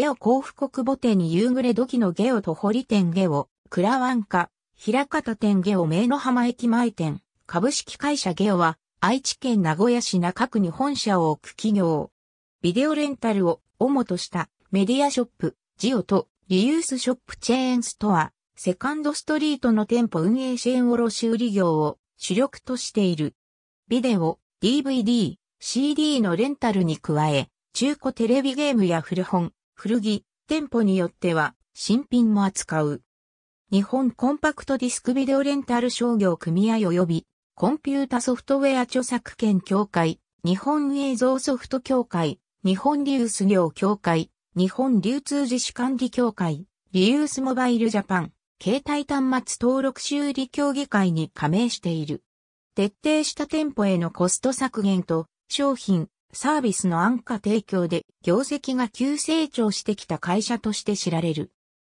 ゲオ幸福国母店に夕暮れ時のゲオと堀店ゲオ、クラワンカ、平方店ゲオ名の浜駅前店、株式会社ゲオは、愛知県名古屋市中区に本社を置く企業。ビデオレンタルを主としたメディアショップ、ジオとリユースショップチェーンストア、セカンドストリートの店舗運営支援卸売業を主力としている。ビデオ、DVD、CD のレンタルに加え、中古テレビゲームや古本、古着、店舗によっては新品も扱う。日本コンパクトディスクビデオレンタル商業組合及びコンピュータソフトウェア著作権協会、日本映像ソフト協会、日本リユース業協会、日本流通自主管理協会、リユースモバイルジャパン、携帯端末登録修理協議会に加盟している。徹底した店舗へのコスト削減と商品、サービスの安価提供で業績が急成長してきた会社として知られる。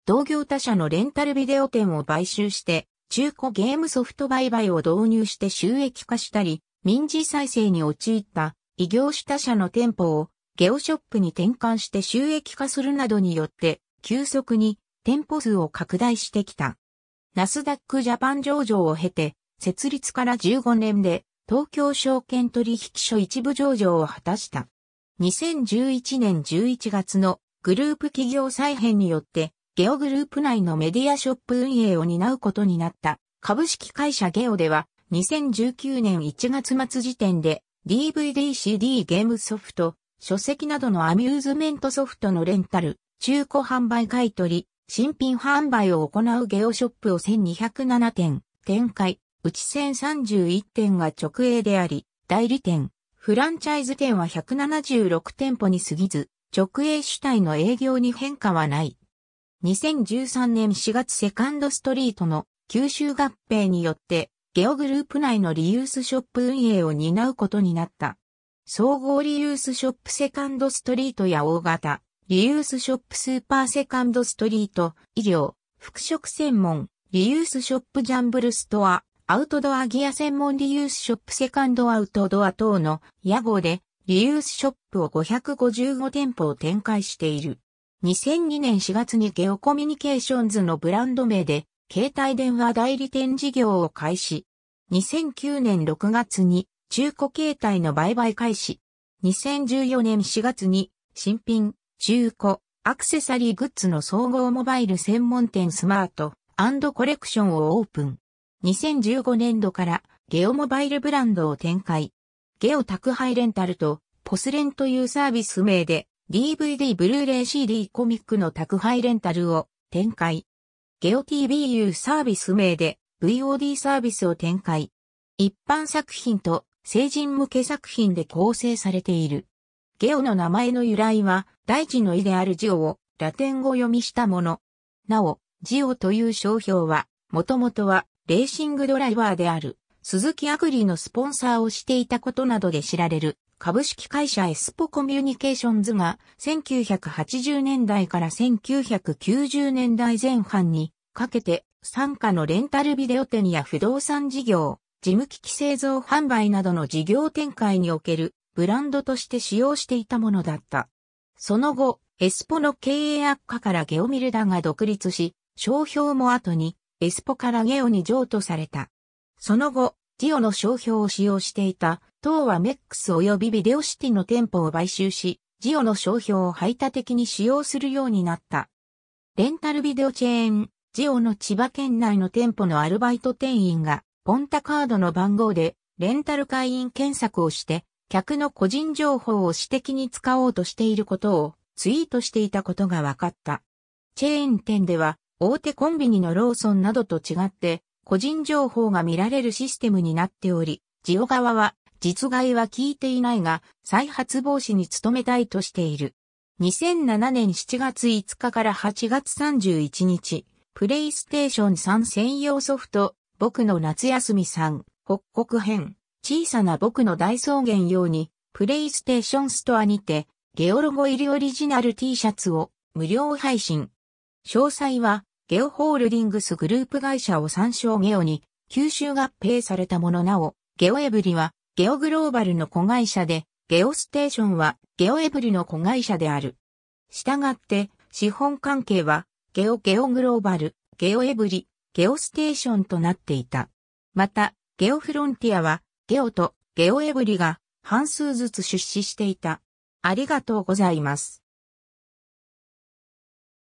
同業他社のレンタルビデオ店を買収して、中古ゲームソフト売買を導入して収益化したり、民事再生に陥った異業種他社の店舗をゲオショップに転換して収益化するなどによって、急速に店舗数を拡大してきた。ナスダックジャパン上場を経て、設立から15年で東京証券取引所一部上場を果たした。2011年11月のグループ企業再編によって、ゲオグループ内のメディアショップ運営を担うことになった株式会社ゲオでは、2019年1月末時点で DVD、CD、ゲームソフト、書籍などのアミューズメントソフトのレンタル、中古販売買取、新品販売を行うゲオショップを1207点展開、内線31店が直営であり、代理店、フランチャイズ店は176店舗に過ぎず、直営主体の営業に変化はない。2013年4月セカンドストリートの九州合併によって、ゲオグループ内のリユースショップ運営を担うことになった。総合リユースショップセカンドストリートや大型、リユースショップスーパーセカンドストリート、医療、服飾専門、リユースショップジャンブルストア、アウトドアギア専門リユースショップセカンドアウトドア等の屋号でリユースショップを555店舗を展開している。2002年4月にゲオコミュニケーションズのブランド名で携帯電話代理店事業を開始。2009年6月に中古携帯の売買開始。2014年4月に新品、中古、アクセサリーグッズの総合モバイル専門店スマートコレクションをオープン。2015年度からゲオモバイルブランドを展開。ゲオ宅配レンタルとポスレンというサービス名で DVD ブルーレイ CD コミックの宅配レンタルを展開。ゲオ TVU サービス名で VOD サービスを展開。一般作品と成人向け作品で構成されている。ゲオの名前の由来は、大地の意であるジオをラテン語読みしたもの。なお、ジオという商標は、もともとはレーシングドライバーである、鈴木アグリのスポンサーをしていたことなどで知られる、株式会社エスポコミュニケーションズが1980年代から1990年代前半にかけて傘下のレンタルビデオ店や不動産事業、事務機器製造販売などの事業展開におけるブランドとして使用していたものだった。その後、エスポの経営悪化からゲオミルダが独立し、商標も後にエスポからゲオに譲渡された。その後、ジオの商標を使用していた、当はメックス及びビデオシティの店舗を買収し、ジオの商標を排他的に使用するようになった。レンタルビデオチェーン、ジオの千葉県内の店舗のアルバイト店員が、ポンタカードの番号で、レンタル会員検索をして、客の個人情報を私的に使おうとしていることを、ツイートしていたことが分かった。チェーン店では、大手コンビニのローソンなどと違って、個人情報が見られるシステムになっており、ジオ側は、実害は聞いていないが、再発防止に努めたいとしている。2007年7月5日から8月31日、プレイステーション3専用ソフト、僕の夏休みさん、北国編、小さな僕の大草原用に、プレイステーションストアにて、ゲオロゴ入りオリジナル T シャツを無料配信。詳細は、ゲオホールディングスグループ会社を参照ゲオに吸収合併されたものなお、ゲオエブリはゲオグローバルの子会社で、ゲオステーションはゲオエブリの子会社である。従って、資本関係は、ゲオゲオグローバル、ゲオエブリ、ゲオステーションとなっていた。また、ゲオフロンティアは、ゲオとゲオエブリが半数ずつ出資していた。ありがとうございます。